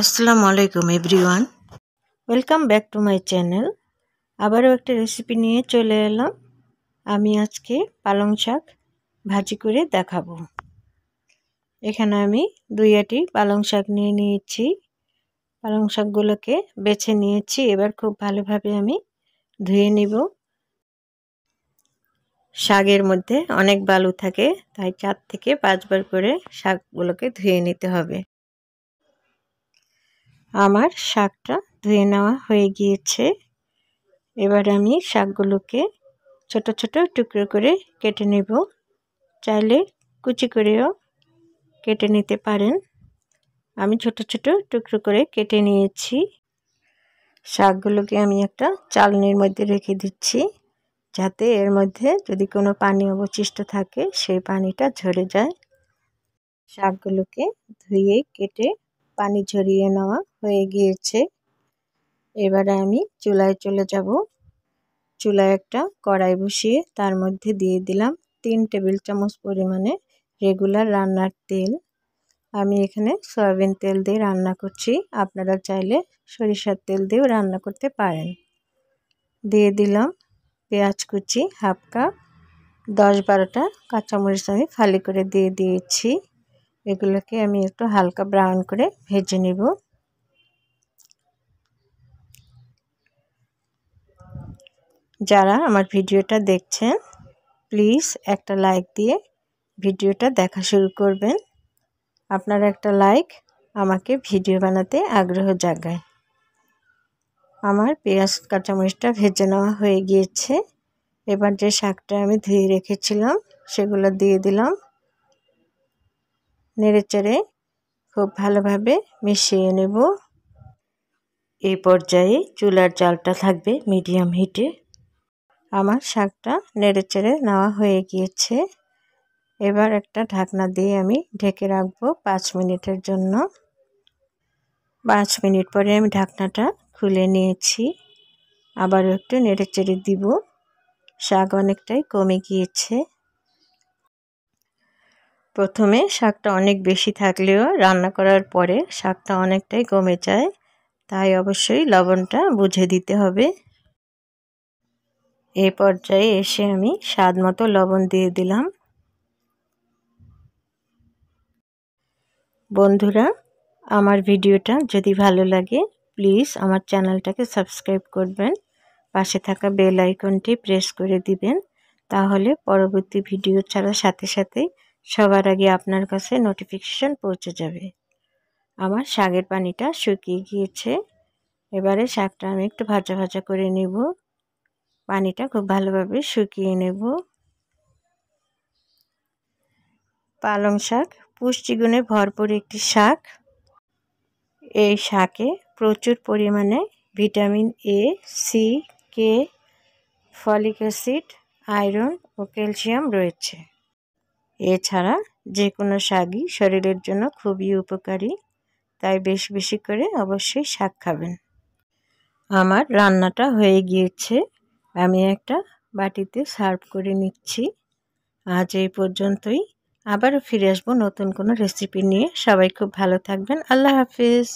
আসসালামু আলাইকুম everyone welcome back to my channel আবারও একটা রেসিপি নিয়ে চলে এলাম আমি আজকে পালং শাক ভাজি করে দেখাবো এখানে আমি দুই আটি পালং শাক নিয়ে নিয়েছি পালং শাকগুলোকে বেছে নিয়েছি এবার খুব ভালোভাবে আমি ধুয়ে নিব শাকের মধ্যে অনেক বালু থাকে তাই চার থেকে পাঁচবার করে শাকগুলোকে ধুয়ে নিতে হবে আমার শাকটা ধুয়ে নেওয়া হয়ে গিয়েছে এবার আমি শাকগুলোকে ছোট ছোট টুকরো করে কেটে নেব চাইলে কুচি করেও কেটে নিতে পারেন আমি ছোট ছোট টুকরো করে কেটে নিয়েছি শাকগুলোকে আমি একটা চালনির মধ্যে রেখে দিচ্ছি যাতে এর মধ্যে যদি কোনো পানি অবশিষ্ট থাকে সেই পানিটা ঝরে যায় শাকগুলোকে ধুয়ে কেটে পানি ঝরিয়ে নেওয়া হয়ে গিয়েছে এবারে আমি চুলায় চলে যাব চুলায় একটা কড়াই বসিয়ে তার মধ্যে দিয়ে দিলাম তিন টেবিল চামচ পরিমাণে রেগুলার রান্নার তেল আমি এখানে সয়াবিন তেল দিয়ে রান্না করছি আপনারা চাইলে সরিষার তেল দিয়েও রান্না করতে পারেন দিয়ে দিলাম পেঁয়াজ কুচি হাফ কাপ দশ বারোটা কাঁচামরিচ আমি ফালি করে দিয়ে দিয়েছি এগুলোকে আমি একটু হালকা ব্রাউন করে ভেজে নেব যারা আমার ভিডিওটা দেখছেন প্লিজ একটা লাইক দিয়ে ভিডিওটা দেখা শুরু করবেন আপনার একটা লাইক আমাকে ভিডিও বানাতে আগ্রহ জাগায় আমার পেঁয়াজ কাঁচামরিচটা ভেজে নেওয়া হয়ে গিয়েছে এবার যে শাকটা আমি ধুয়ে রেখেছিলাম সেগুলো দিয়ে দিলাম নেড়েচেড়ে খুব ভালোভাবে মিশিয়ে নেব এই পর্যায়ে চুলার জলটা থাকবে মিডিয়াম হিটে আমার শাকটা নেড়েচেড়ে নেওয়া হয়ে গিয়েছে এবার একটা ঢাকনা দিয়ে আমি ঢেকে রাখবো পাঁচ মিনিটের জন্য পাঁচ মিনিট পরে আমি ঢাকনাটা খুলে নিয়েছি আবারও একটু নেড়েচেড়ে দিব শাক অনেকটাই কমে গিয়েছে প্রথমে শাকটা অনেক বেশি থাকলেও রান্না করার পরে শাকটা অনেকটাই কমে যায় তাই অবশ্যই লবণটা বুঝে দিতে হবে এ পর্যায়ে এসে আমি স্বাদ মতো লবণ দিয়ে দিলাম বন্ধুরা আমার ভিডিওটা যদি ভালো লাগে প্লিজ আমার চ্যানেলটাকে সাবস্ক্রাইব করবেন পাশে থাকা বেল আইকনটি প্রেস করে দিবেন তাহলে পরবর্তী ভিডিও ছাড়া সাথে সাথেই সবার আগে আপনার কাছে নোটিফিকেশান পৌঁছে যাবে আমার শাকের পানিটা শুকিয়ে গিয়েছে এবারে শাকটা আমি একটু ভাজা ভাজা করে নেব পানিটা খুব ভালোভাবে শুকিয়ে নেব পালং শাক পুষ্টিগুণে ভরপুর একটি শাক এই শাকে প্রচুর পরিমাণে vitamin A C K folic acid iron ও ক্যালসিয়াম রয়েছে এছাড়া যে কোনো শাকই শরীরের জন্য খুবই উপকারী তাই বেশ বেশি করে অবশ্যই শাক খাবেন আমার রান্নাটা হয়ে গিয়েছে আমি একটা বাটিতে সার্ভ করে নিচ্ছি আজ এই পর্যন্তই আবারও ফিরে আসবো নতুন কোনো রেসিপি নিয়ে সবাই খুব ভালো থাকবেন আল্লাহ হাফিজ